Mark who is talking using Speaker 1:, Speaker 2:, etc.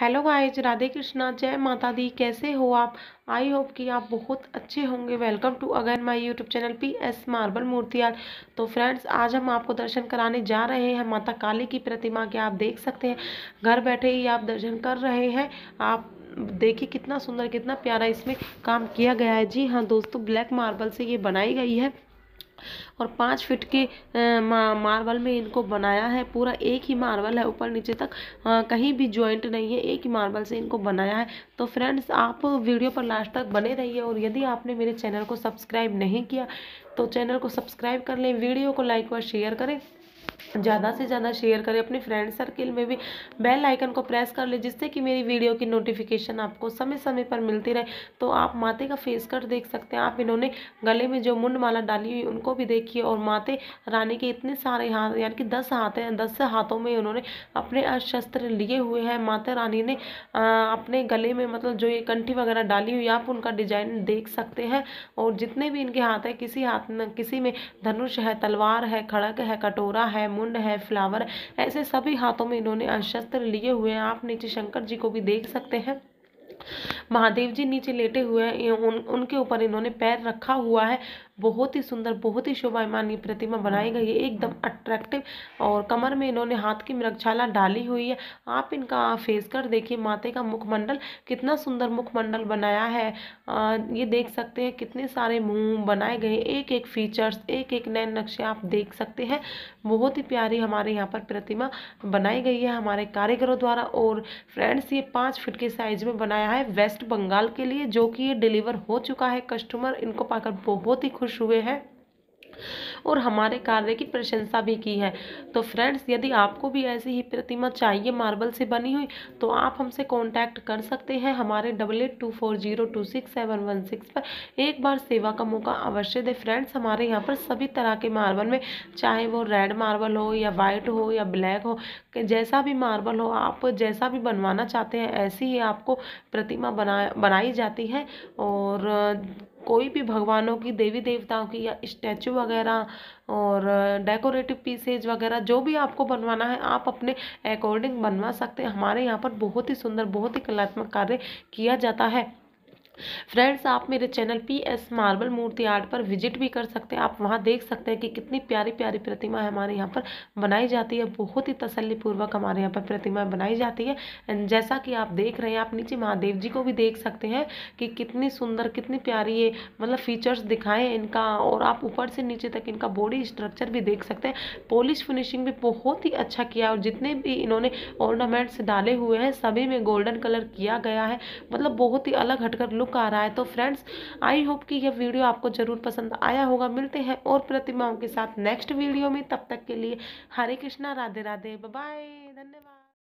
Speaker 1: hello guys Radhe Krishna जय माता दी कैसे हो आप आई होप कि आप बहुत अच्छे होंगे welcome to again my YouTube channel P S marble मूर्तियाल तो फ्रेंड्स आज हम आपको दर्शन कराने जा रहे हैं माता काली की प्रतिमा के आप देख सकते हैं घर बैठे ही आप दर्शन कर रहे हैं आप देखिए कितना सुंदर कितना प्यारा इसमें काम किया गया है जी हाँ दोस्तों ब्लैक मार्बल से ये बनाई गई है और पाँच फिट के मार्बल में इनको बनाया है पूरा एक ही मार्बल है ऊपर नीचे तक कहीं भी ज्वाइंट नहीं है एक ही मार्बल से इनको बनाया है तो फ्रेंड्स आप वीडियो पर लास्ट तक बने रहिए और यदि आपने मेरे चैनल को सब्सक्राइब नहीं किया तो चैनल को सब्सक्राइब कर लें वीडियो को लाइक और शेयर करें ज़्यादा से ज़्यादा शेयर करें अपने फ्रेंड सर्किल में भी बेल आइकन को प्रेस कर ले जिससे कि मेरी वीडियो की नोटिफिकेशन आपको समय समय पर मिलती रहे तो आप माते का फेस कट देख सकते हैं आप इन्होंने गले में जो मुंड माला डाली हुई उनको भी देखिए और माते रानी के इतने सारे हाथ यानी कि दस हाथ हैं दस हाथों में उन्होंने अपने शस्त्र लिए हुए हैं माता रानी ने आ, अपने गले में मतलब जो ये कंठी वगैरह डाली हुई आप उनका डिजाइन देख सकते हैं और जितने भी इनके हाथ है किसी हाथ में किसी में धनुष है तलवार है खड़क है कटोरा है मुंड है फ्लावर ऐसे सभी हाथों में इन्होंने अस्त्र लिए हुए हैं आप नीचे शंकर जी को भी देख सकते हैं महादेव जी नीचे लेटे हुए हैं उन उनके ऊपर इन्होंने पैर रखा हुआ है बहुत ही सुंदर बहुत ही शोभामान ये प्रतिमा बनाई गई है एकदम अट्रैक्टिव और कमर में इन्होंने हाथ की मृगछाला डाली हुई है आप इनका फेस कर देखिए माते का मुखमंडल कितना सुंदर मुखमंडल बनाया है आ, ये देख सकते हैं कितने सारे मुंह बनाए गए एक एक फीचर्स एक एक नए नक्शे आप देख सकते हैं बहुत ही प्यारी हमारे यहाँ पर प्रतिमा बनाई गई है हमारे कारीगरों द्वारा और फ्रेंड्स ये पाँच फिट के साइज में बनाया है वेस्ट बंगाल के लिए जो कि ये डिलीवर हो चुका है कस्टमर इनको पाकर बहुत ही खुश हुए हैं और हमारे कार्य की प्रशंसा भी की है तो फ्रेंड्स यदि आपको भी ऐसी ही प्रतिमा चाहिए मार्बल से बनी हुई तो आप हमसे कांटेक्ट कर सकते हैं हमारे double eight two four zero two six seven one six पर एक बार सेवा का मौका अवश्य दें फ्रेंड्स हमारे यहाँ पर सभी तरह के मार्बल में चाहे वो रेड मार्बल हो या वाइट हो या ब्लैक हो जैसा भी मार्बल हो आप जैसा भी बनवाना चाहते हैं ऐसी ही आपको प्रतिमा बना बनाई जाती है और कोई भी भगवानों की देवी देवताओं की या स्टैचू वगैरह और डेकोरेटिव पीसेज वगैरह जो भी आपको बनवाना है आप अपने अकॉर्डिंग बनवा सकते हैं हमारे यहाँ पर बहुत ही सुंदर बहुत ही कलात्मक कार्य किया जाता है फ्रेंड्स आप मेरे चैनल पी एस मार्बल मूर्ति आर्ट पर विजिट भी कर सकते हैं आप वहाँ देख सकते हैं कि कितनी प्यारी प्यारी प्रतिमा हमारे यहाँ पर बनाई जाती है बहुत ही तसल्लीपूर्वक हमारे यहाँ पर प्रतिमा बनाई जाती है एंड जैसा कि आप देख रहे हैं आप नीचे महादेव जी को भी देख सकते हैं कि कितनी सुंदर कितनी प्यारी ये मतलब फीचर्स दिखाएँ इनका और आप ऊपर से नीचे तक इनका बॉडी स्ट्रक्चर भी देख सकते हैं पॉलिश फिनिशिंग भी बहुत ही अच्छा किया और जितने भी इन्होंने ऑर्नामेंट्स डाले हुए हैं सभी में गोल्डन कलर किया गया है मतलब बहुत ही अलग हटकर लुक आ रहा है तो फ्रेंड्स आई होप कि यह वीडियो आपको ज़रूर पसंद आया होगा मिलते हैं और प्रतिमाओं के साथ नेक्स्ट वीडियो में तब तक के लिए हरे कृष्णा राधे राधे बाय धन्यवाद